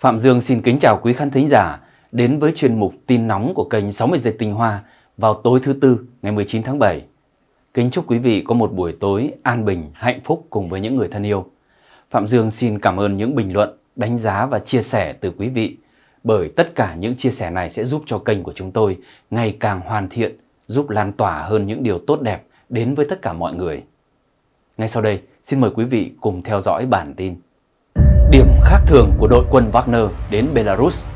Phạm Dương xin kính chào quý khán thính giả đến với chuyên mục tin nóng của kênh 60 giây tình hoa vào tối thứ tư ngày 19 tháng 7. Kính chúc quý vị có một buổi tối an bình, hạnh phúc cùng với những người thân yêu. Phạm Dương xin cảm ơn những bình luận, đánh giá và chia sẻ từ quý vị bởi tất cả những chia sẻ này sẽ giúp cho kênh của chúng tôi ngày càng hoàn thiện, giúp lan tỏa hơn những điều tốt đẹp đến với tất cả mọi người. Ngay sau đây, xin mời quý vị cùng theo dõi bản tin điểm khác thường của đội quân Wagner đến Belarus.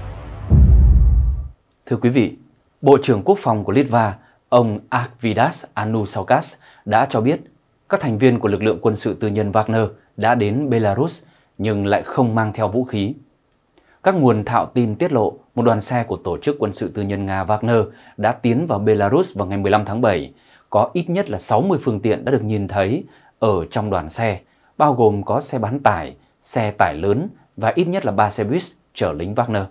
Thưa quý vị, Bộ trưởng Quốc phòng của Litva, ông Akvidas Anusaukas đã cho biết các thành viên của lực lượng quân sự tư nhân Wagner đã đến Belarus nhưng lại không mang theo vũ khí. Các nguồn thạo tin tiết lộ một đoàn xe của tổ chức quân sự tư nhân Nga Wagner đã tiến vào Belarus vào ngày 15 tháng 7. Có ít nhất là 60 phương tiện đã được nhìn thấy ở trong đoàn xe, bao gồm có xe bán tải, xe tải lớn và ít nhất là 3 xe buýt chở lính Wagner.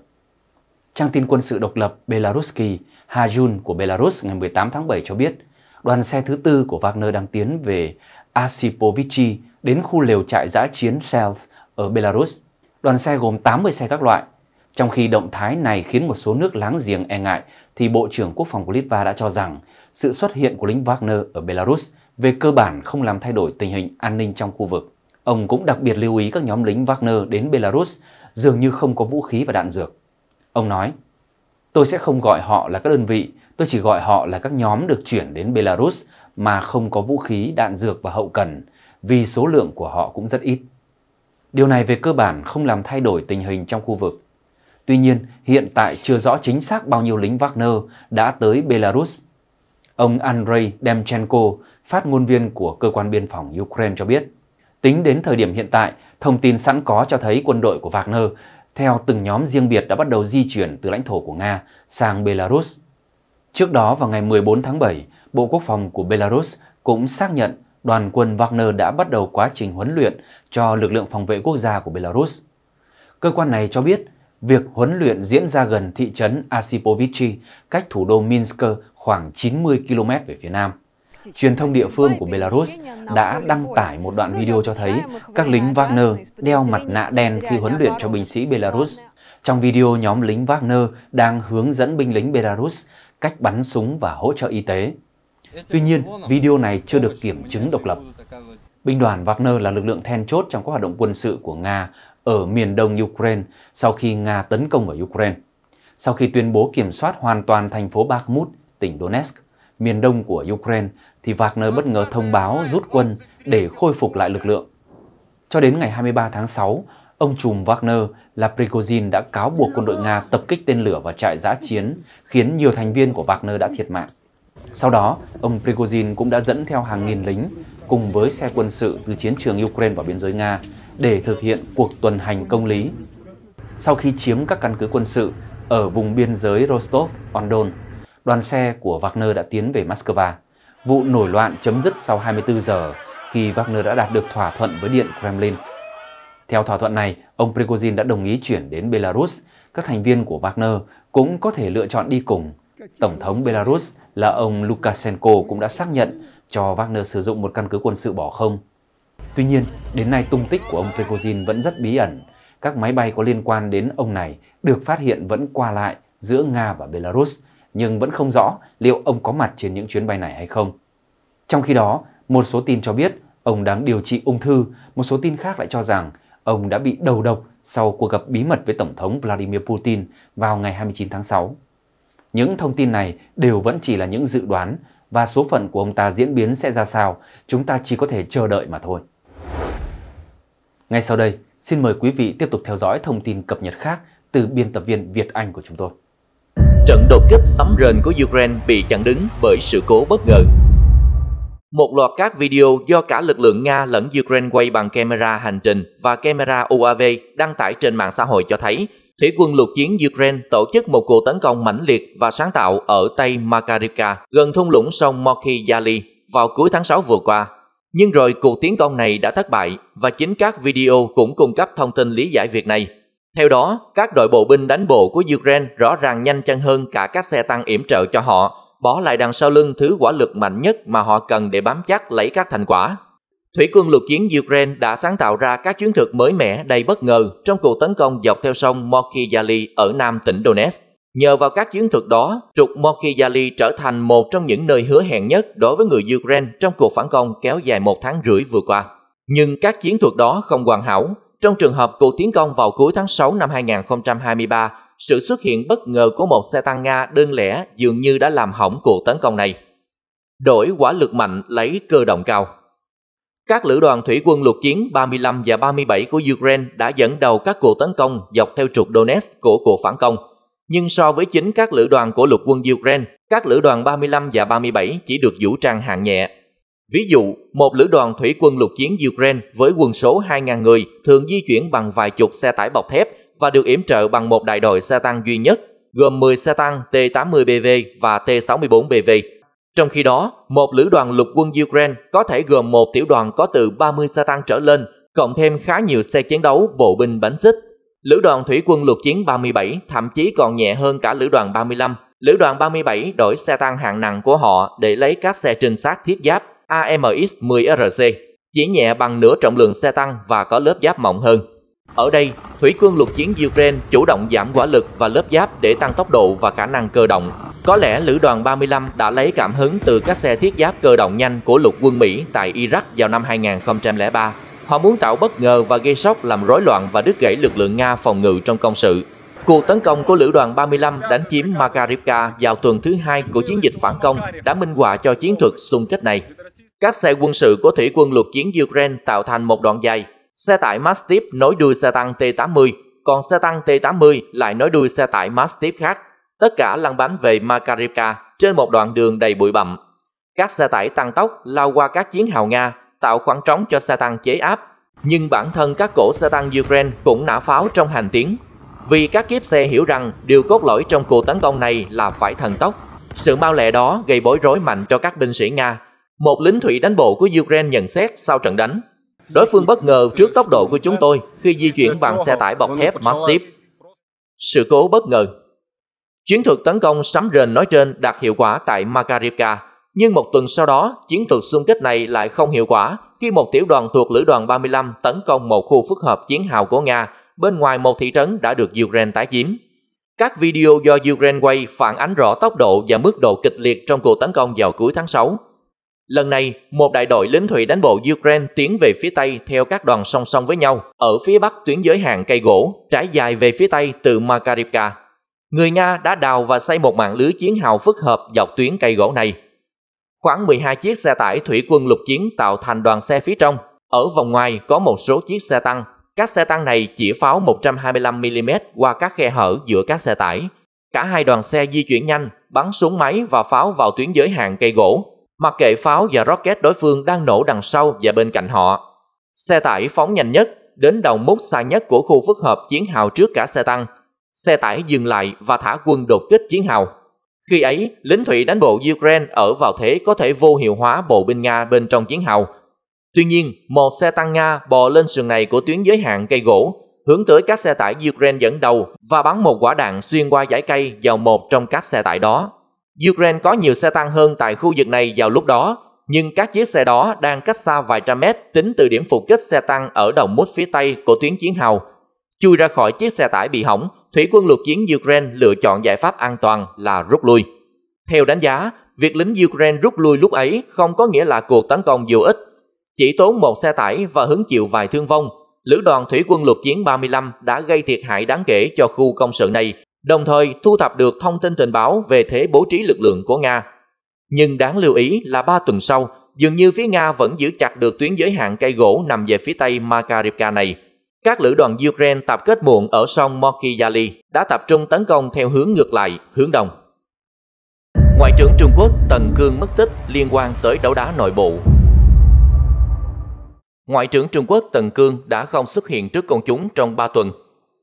Trang tin quân sự độc lập Belaruski Hajun của Belarus ngày 18 tháng 7 cho biết, đoàn xe thứ tư của Wagner đang tiến về Asipovichi đến khu lều trại giã chiến Sels ở Belarus. Đoàn xe gồm 80 xe các loại. Trong khi động thái này khiến một số nước láng giềng e ngại, thì Bộ trưởng Quốc phòng của Litva đã cho rằng sự xuất hiện của lính Wagner ở Belarus về cơ bản không làm thay đổi tình hình an ninh trong khu vực. Ông cũng đặc biệt lưu ý các nhóm lính Wagner đến Belarus dường như không có vũ khí và đạn dược. Ông nói, tôi sẽ không gọi họ là các đơn vị, tôi chỉ gọi họ là các nhóm được chuyển đến Belarus mà không có vũ khí, đạn dược và hậu cần vì số lượng của họ cũng rất ít. Điều này về cơ bản không làm thay đổi tình hình trong khu vực. Tuy nhiên, hiện tại chưa rõ chính xác bao nhiêu lính Wagner đã tới Belarus. Ông Andrei Demchenko, phát ngôn viên của cơ quan biên phòng Ukraine cho biết, Tính đến thời điểm hiện tại, thông tin sẵn có cho thấy quân đội của Wagner theo từng nhóm riêng biệt đã bắt đầu di chuyển từ lãnh thổ của Nga sang Belarus. Trước đó vào ngày 14 tháng 7, Bộ Quốc phòng của Belarus cũng xác nhận đoàn quân Wagner đã bắt đầu quá trình huấn luyện cho lực lượng phòng vệ quốc gia của Belarus. Cơ quan này cho biết việc huấn luyện diễn ra gần thị trấn Asipovichy cách thủ đô Minsk khoảng 90 km về phía nam truyền thông địa phương của Belarus đã đăng tải một đoạn video cho thấy các lính Wagner đeo mặt nạ đen khi huấn luyện cho binh sĩ Belarus. Trong video, nhóm lính Wagner đang hướng dẫn binh lính Belarus cách bắn súng và hỗ trợ y tế. Tuy nhiên, video này chưa được kiểm chứng độc lập. Binh đoàn Wagner là lực lượng then chốt trong các hoạt động quân sự của Nga ở miền đông Ukraine sau khi Nga tấn công ở Ukraine. Sau khi tuyên bố kiểm soát hoàn toàn thành phố Bakhmut, tỉnh Donetsk, miền đông của Ukraine thì Wagner bất ngờ thông báo rút quân để khôi phục lại lực lượng. Cho đến ngày 23 tháng 6, ông trùm Wagner là Prigozhin đã cáo buộc quân đội Nga tập kích tên lửa vào trại giã chiến, khiến nhiều thành viên của Wagner đã thiệt mạng. Sau đó, ông Prigozhin cũng đã dẫn theo hàng nghìn lính cùng với xe quân sự từ chiến trường Ukraine vào biên giới Nga để thực hiện cuộc tuần hành công lý. Sau khi chiếm các căn cứ quân sự ở vùng biên giới Rostov-on-Don, đoàn xe của Wagner đã tiến về Moscow. Vụ nổi loạn chấm dứt sau 24 giờ khi Wagner đã đạt được thỏa thuận với Điện Kremlin. Theo thỏa thuận này, ông Prigozhin đã đồng ý chuyển đến Belarus. Các thành viên của Wagner cũng có thể lựa chọn đi cùng. Tổng thống Belarus là ông Lukashenko cũng đã xác nhận cho Wagner sử dụng một căn cứ quân sự bỏ không. Tuy nhiên, đến nay tung tích của ông Prigozhin vẫn rất bí ẩn. Các máy bay có liên quan đến ông này được phát hiện vẫn qua lại giữa Nga và Belarus – nhưng vẫn không rõ liệu ông có mặt trên những chuyến bay này hay không. Trong khi đó, một số tin cho biết ông đang điều trị ung thư, một số tin khác lại cho rằng ông đã bị đầu độc sau cuộc gặp bí mật với Tổng thống Vladimir Putin vào ngày 29 tháng 6. Những thông tin này đều vẫn chỉ là những dự đoán và số phận của ông ta diễn biến sẽ ra sao, chúng ta chỉ có thể chờ đợi mà thôi. Ngay sau đây, xin mời quý vị tiếp tục theo dõi thông tin cập nhật khác từ biên tập viên Việt Anh của chúng tôi trận đột kích sấm rền của Ukraine bị chặn đứng bởi sự cố bất ngờ. Một loạt các video do cả lực lượng Nga lẫn Ukraine quay bằng camera hành trình và camera UAV đăng tải trên mạng xã hội cho thấy Thủy quân lục chiến Ukraine tổ chức một cuộc tấn công mãnh liệt và sáng tạo ở Tây Makarivka, gần thung lũng sông Moki Yali vào cuối tháng 6 vừa qua. Nhưng rồi cuộc tiến công này đã thất bại và chính các video cũng cung cấp thông tin lý giải việc này. Theo đó, các đội bộ binh đánh bộ của Ukraine rõ ràng nhanh chân hơn cả các xe tăng yểm trợ cho họ, bỏ lại đằng sau lưng thứ quả lực mạnh nhất mà họ cần để bám chắc lấy các thành quả. Thủy quân lục chiến Ukraine đã sáng tạo ra các chiến thuật mới mẻ đầy bất ngờ trong cuộc tấn công dọc theo sông Mokyali ở nam tỉnh Donetsk. Nhờ vào các chiến thuật đó, trục Mokyali trở thành một trong những nơi hứa hẹn nhất đối với người Ukraine trong cuộc phản công kéo dài một tháng rưỡi vừa qua. Nhưng các chiến thuật đó không hoàn hảo, trong trường hợp cuộc tiến công vào cuối tháng 6 năm 2023, sự xuất hiện bất ngờ của một xe tăng Nga đơn lẻ dường như đã làm hỏng cuộc tấn công này. Đổi quả lực mạnh lấy cơ động cao. Các lữ đoàn thủy quân lục chiến 35 và 37 của Ukraine đã dẫn đầu các cuộc tấn công dọc theo trục Donetsk của cuộc phản công. Nhưng so với chính các lữ đoàn của lục quân Ukraine, các lữ đoàn 35 và 37 chỉ được vũ trang hạng nhẹ Ví dụ, một lữ đoàn thủy quân lục chiến Ukraine với quân số 2.000 người thường di chuyển bằng vài chục xe tải bọc thép và được yểm trợ bằng một đại đội xe tăng duy nhất, gồm 10 xe tăng T-80BV và T-64BV. Trong khi đó, một lữ đoàn lục quân Ukraine có thể gồm một tiểu đoàn có từ 30 xe tăng trở lên, cộng thêm khá nhiều xe chiến đấu, bộ binh bánh xích. Lữ đoàn thủy quân lục chiến 37 thậm chí còn nhẹ hơn cả lữ đoàn 35. Lữ đoàn 37 đổi xe tăng hạng nặng của họ để lấy các xe trinh sát thiết giáp AMX-10RC, chỉ nhẹ bằng nửa trọng lượng xe tăng và có lớp giáp mỏng hơn. Ở đây, thủy quân lục chiến Ukraine chủ động giảm quả lực và lớp giáp để tăng tốc độ và khả năng cơ động. Có lẽ lữ đoàn 35 đã lấy cảm hứng từ các xe thiết giáp cơ động nhanh của lục quân Mỹ tại Iraq vào năm 2003. Họ muốn tạo bất ngờ và gây sốc làm rối loạn và đứt gãy lực lượng Nga phòng ngự trong công sự. Cuộc tấn công của lữ đoàn 35 đánh chiếm Makarivka vào tuần thứ hai của chiến dịch phản công đã minh họa cho chiến thuật xung kích này. Các xe quân sự của thủy quân lục chiến Ukraine tạo thành một đoạn dài. Xe tải Mastiff nối đuôi xe tăng T-80, còn xe tăng T-80 lại nối đuôi xe tải Mastiff khác. Tất cả lăn bánh về Makarivka trên một đoạn đường đầy bụi bặm. Các xe tải tăng tốc lao qua các chiến hào Nga, tạo khoảng trống cho xe tăng chế áp. Nhưng bản thân các cổ xe tăng Ukraine cũng nã pháo trong hành tiến. Vì các kiếp xe hiểu rằng điều cốt lõi trong cuộc tấn công này là phải thần tốc. Sự mau lẹ đó gây bối rối mạnh cho các binh sĩ Nga một lính thủy đánh bộ của Ukraine nhận xét sau trận đánh. Đối phương bất ngờ trước tốc độ của chúng tôi khi di chuyển bằng xe tải bọc thép Mastiff. Sự cố bất ngờ Chiến thuật tấn công sấm rền nói trên đạt hiệu quả tại Makarivka, nhưng một tuần sau đó, chiến thuật xung kích này lại không hiệu quả khi một tiểu đoàn thuộc lữ đoàn 35 tấn công một khu phức hợp chiến hào của Nga bên ngoài một thị trấn đã được Ukraine tái chiếm. Các video do Ukraine quay phản ánh rõ tốc độ và mức độ kịch liệt trong cuộc tấn công vào cuối tháng 6 Lần này, một đại đội lính thủy đánh bộ Ukraine tiến về phía Tây theo các đoàn song song với nhau, ở phía Bắc tuyến giới hạn cây gỗ, trải dài về phía Tây từ Makarivka. Người Nga đã đào và xây một mạng lưới chiến hào phức hợp dọc tuyến cây gỗ này. Khoảng 12 chiếc xe tải thủy quân lục chiến tạo thành đoàn xe phía trong. Ở vòng ngoài có một số chiếc xe tăng. Các xe tăng này chỉ pháo 125mm qua các khe hở giữa các xe tải. Cả hai đoàn xe di chuyển nhanh, bắn súng máy và pháo vào tuyến giới hạn cây gỗ, mặc kệ pháo và rocket đối phương đang nổ đằng sau và bên cạnh họ. Xe tải phóng nhanh nhất, đến đầu mốc xa nhất của khu phức hợp chiến hào trước cả xe tăng. Xe tải dừng lại và thả quân đột kích chiến hào. Khi ấy, lính thủy đánh bộ Ukraine ở vào thế có thể vô hiệu hóa bộ binh Nga bên trong chiến hào. Tuy nhiên, một xe tăng Nga bò lên sườn này của tuyến giới hạn cây gỗ, hướng tới các xe tải Ukraine dẫn đầu và bắn một quả đạn xuyên qua giải cây vào một trong các xe tải đó. Ukraine có nhiều xe tăng hơn tại khu vực này vào lúc đó, nhưng các chiếc xe đó đang cách xa vài trăm mét tính từ điểm phục kích xe tăng ở đầu mút phía Tây của tuyến chiến hào. Chui ra khỏi chiếc xe tải bị hỏng, thủy quân lục chiến Ukraine lựa chọn giải pháp an toàn là rút lui. Theo đánh giá, việc lính Ukraine rút lui lúc ấy không có nghĩa là cuộc tấn công vô ích. Chỉ tốn một xe tải và hứng chịu vài thương vong, lữ đoàn thủy quân lục chiến 35 đã gây thiệt hại đáng kể cho khu công sự này đồng thời thu thập được thông tin tình báo về thế bố trí lực lượng của Nga. Nhưng đáng lưu ý là 3 tuần sau, dường như phía Nga vẫn giữ chặt được tuyến giới hạn cây gỗ nằm về phía tây Makarivka này. Các lữ đoàn Ukraine tập kết muộn ở sông Mokiyali đã tập trung tấn công theo hướng ngược lại, hướng đông. Ngoại trưởng Trung Quốc Tần Cương mất tích liên quan tới đấu đá nội bộ. Ngoại trưởng Trung Quốc Tần Cương đã không xuất hiện trước công chúng trong 3 tuần.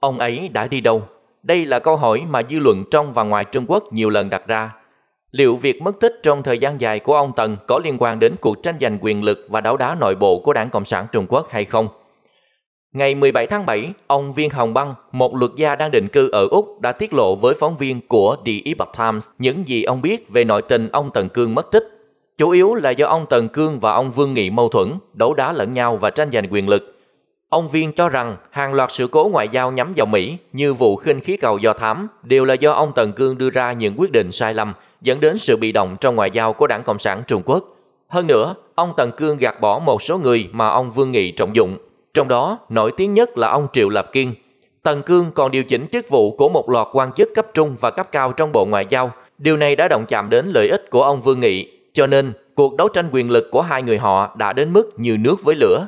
Ông ấy đã đi đâu? Đây là câu hỏi mà dư luận trong và ngoài Trung Quốc nhiều lần đặt ra. Liệu việc mất tích trong thời gian dài của ông Tần có liên quan đến cuộc tranh giành quyền lực và đấu đá nội bộ của Đảng Cộng sản Trung Quốc hay không? Ngày 17 tháng 7, ông Viên Hồng Băng, một luật gia đang định cư ở Úc, đã tiết lộ với phóng viên của The Epoch Times những gì ông biết về nội tình ông Tần Cương mất tích. Chủ yếu là do ông Tần Cương và ông Vương Nghị mâu thuẫn, đấu đá lẫn nhau và tranh giành quyền lực. Ông Viên cho rằng hàng loạt sự cố ngoại giao nhắm vào Mỹ như vụ khinh khí cầu do thám đều là do ông Tần Cương đưa ra những quyết định sai lầm dẫn đến sự bị động trong ngoại giao của Đảng Cộng sản Trung Quốc. Hơn nữa, ông Tần Cương gạt bỏ một số người mà ông Vương Nghị trọng dụng, trong đó nổi tiếng nhất là ông Triệu Lập Kiên. Tần Cương còn điều chỉnh chức vụ của một loạt quan chức cấp trung và cấp cao trong Bộ Ngoại giao. Điều này đã động chạm đến lợi ích của ông Vương Nghị, cho nên cuộc đấu tranh quyền lực của hai người họ đã đến mức như nước với lửa.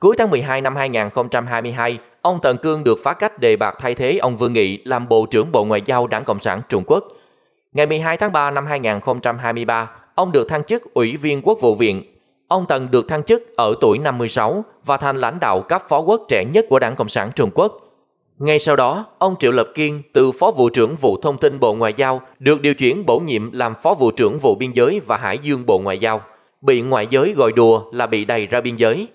Cuối tháng 12 năm 2022, ông Tần Cương được phá cách đề bạt thay thế ông Vương Nghị làm Bộ trưởng Bộ Ngoại giao Đảng Cộng sản Trung Quốc. Ngày 12 tháng 3 năm 2023, ông được thăng chức Ủy viên Quốc vụ viện. Ông Tần được thăng chức ở tuổi 56 và thành lãnh đạo cấp phó quốc trẻ nhất của Đảng Cộng sản Trung Quốc. Ngay sau đó, ông Triệu Lập Kiên từ Phó Vụ trưởng Vụ Thông tin Bộ Ngoại giao được điều chuyển bổ nhiệm làm Phó Vụ trưởng Vụ Biên giới và Hải dương Bộ Ngoại giao. Bị ngoại giới gọi đùa là bị đẩy ra biên giới.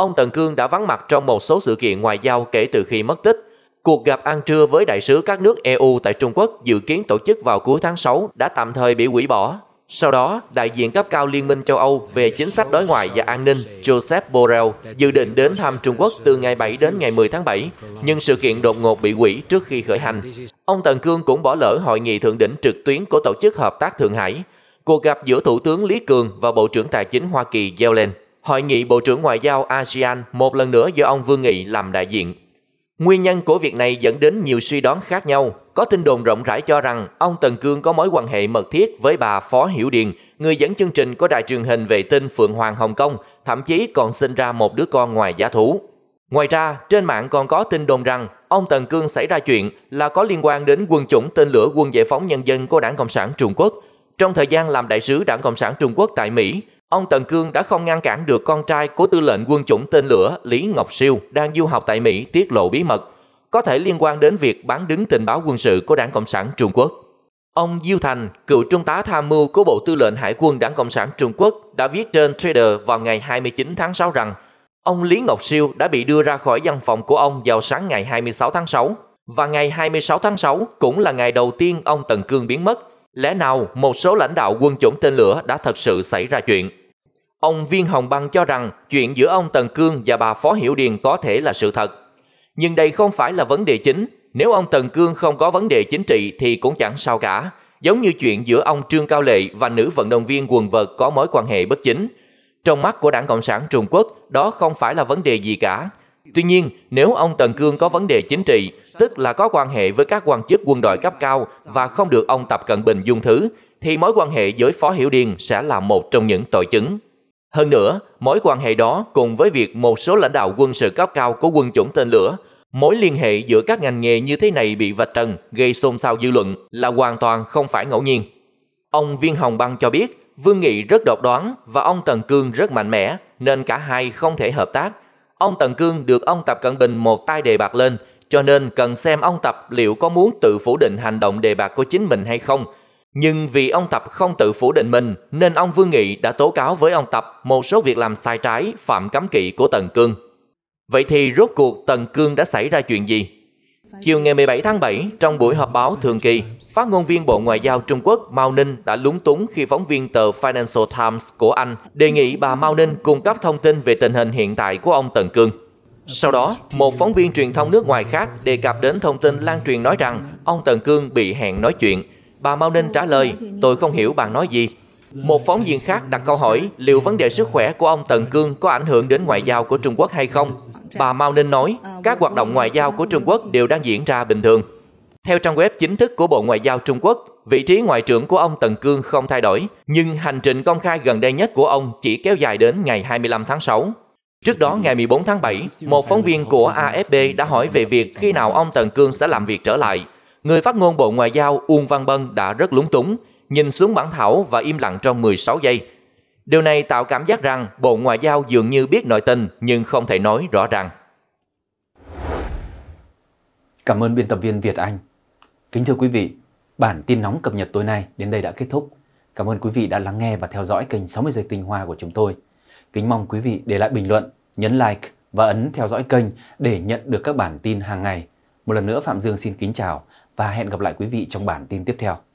Ông Tần Cương đã vắng mặt trong một số sự kiện ngoại giao kể từ khi mất tích. Cuộc gặp ăn trưa với đại sứ các nước EU tại Trung Quốc dự kiến tổ chức vào cuối tháng 6 đã tạm thời bị hủy bỏ. Sau đó, đại diện cấp cao Liên minh châu Âu về chính sách đối ngoại và an ninh Joseph Borrell dự định đến thăm Trung Quốc từ ngày 7 đến ngày 10 tháng 7, nhưng sự kiện đột ngột bị hủy trước khi khởi hành. Ông Tần Cương cũng bỏ lỡ hội nghị thượng đỉnh trực tuyến của Tổ chức Hợp tác Thượng Hải, cuộc gặp giữa Thủ tướng Lý Cường và Bộ trưởng Tài chính Hoa Kỳ Yellen. Hội nghị Bộ trưởng Ngoại giao ASEAN một lần nữa do ông Vương Nghị làm đại diện. Nguyên nhân của việc này dẫn đến nhiều suy đoán khác nhau. Có tin đồn rộng rãi cho rằng ông Tần Cương có mối quan hệ mật thiết với bà Phó Hiểu Điền, người dẫn chương trình của đài truyền hình vệ tinh Phượng Hoàng Hồng Kông, thậm chí còn sinh ra một đứa con ngoài giá thú. Ngoài ra, trên mạng còn có tin đồn rằng ông Tần Cương xảy ra chuyện là có liên quan đến quân chủng tên lửa quân giải phóng nhân dân của Đảng Cộng sản Trung Quốc. Trong thời gian làm đại sứ Đảng Cộng sản Trung Quốc tại Mỹ, Ông Tần Cương đã không ngăn cản được con trai của tư lệnh quân chủng tên lửa Lý Ngọc Siêu đang du học tại Mỹ tiết lộ bí mật, có thể liên quan đến việc bán đứng tình báo quân sự của Đảng Cộng sản Trung Quốc. Ông Diêu Thành, cựu trung tá tham mưu của Bộ Tư lệnh Hải quân Đảng Cộng sản Trung Quốc đã viết trên Twitter vào ngày 29 tháng 6 rằng ông Lý Ngọc Siêu đã bị đưa ra khỏi văn phòng của ông vào sáng ngày 26 tháng 6 và ngày 26 tháng 6 cũng là ngày đầu tiên ông Tần Cương biến mất. Lẽ nào một số lãnh đạo quân chủng tên lửa đã thật sự xảy ra chuyện? Ông Viên Hồng Băng cho rằng chuyện giữa ông Tần Cương và bà Phó Hiểu Điền có thể là sự thật. Nhưng đây không phải là vấn đề chính. Nếu ông Tần Cương không có vấn đề chính trị thì cũng chẳng sao cả. Giống như chuyện giữa ông Trương Cao Lệ và nữ vận động viên quần vợt có mối quan hệ bất chính. Trong mắt của Đảng Cộng sản Trung Quốc, đó không phải là vấn đề gì cả. Tuy nhiên, nếu ông Tần Cương có vấn đề chính trị, tức là có quan hệ với các quan chức quân đội cấp cao và không được ông Tập Cận Bình dung thứ, thì mối quan hệ với Phó Hiểu Điền sẽ là một trong những tội chứng. Hơn nữa, mối quan hệ đó cùng với việc một số lãnh đạo quân sự cấp cao của quân chủng tên lửa, mối liên hệ giữa các ngành nghề như thế này bị vạch trần gây xôn xao dư luận là hoàn toàn không phải ngẫu nhiên. Ông Viên Hồng Băng cho biết Vương Nghị rất độc đoán và ông Tần Cương rất mạnh mẽ nên cả hai không thể hợp tác. Ông Tần Cương được ông Tập Cận Bình một tay đề bạc lên cho nên cần xem ông Tập liệu có muốn tự phủ định hành động đề bạc của chính mình hay không – nhưng vì ông Tập không tự phủ định mình nên ông Vương Nghị đã tố cáo với ông Tập một số việc làm sai trái, phạm cấm kỵ của Tần Cương. Vậy thì rốt cuộc Tần Cương đã xảy ra chuyện gì? Chiều ngày 17 tháng 7, trong buổi họp báo thường kỳ, phát ngôn viên Bộ Ngoại giao Trung Quốc Mao Ninh đã lúng túng khi phóng viên tờ Financial Times của Anh đề nghị bà Mao Ninh cung cấp thông tin về tình hình hiện tại của ông Tần Cương. Sau đó, một phóng viên truyền thông nước ngoài khác đề cập đến thông tin lan truyền nói rằng ông Tần Cương bị hẹn nói chuyện, Bà Mao Ninh trả lời, tôi không hiểu bạn nói gì. Một phóng viên khác đặt câu hỏi liệu vấn đề sức khỏe của ông Tần Cương có ảnh hưởng đến ngoại giao của Trung Quốc hay không. Bà Mao Ninh nói, các hoạt động ngoại giao của Trung Quốc đều đang diễn ra bình thường. Theo trang web chính thức của Bộ Ngoại giao Trung Quốc, vị trí ngoại trưởng của ông Tần Cương không thay đổi, nhưng hành trình công khai gần đây nhất của ông chỉ kéo dài đến ngày 25 tháng 6. Trước đó, ngày 14 tháng 7, một phóng viên của AFP đã hỏi về việc khi nào ông Tần Cương sẽ làm việc trở lại người phát ngôn Bộ Ngoại giao Uông Văn Bân đã rất lúng túng, nhìn xuống bản thảo và im lặng trong 16 giây. Điều này tạo cảm giác rằng Bộ Ngoại giao dường như biết nội tình nhưng không thể nói rõ ràng. Cảm ơn biên tập viên Việt Anh. Kính thưa quý vị, bản tin nóng cập nhật tối nay đến đây đã kết thúc. Cảm ơn quý vị đã lắng nghe và theo dõi kênh 60 giây tinh hoa của chúng tôi. Kính mong quý vị để lại bình luận, nhấn like và ấn theo dõi kênh để nhận được các bản tin hàng ngày. Một lần nữa Phạm Dương xin kính chào và hẹn gặp lại quý vị trong bản tin tiếp theo.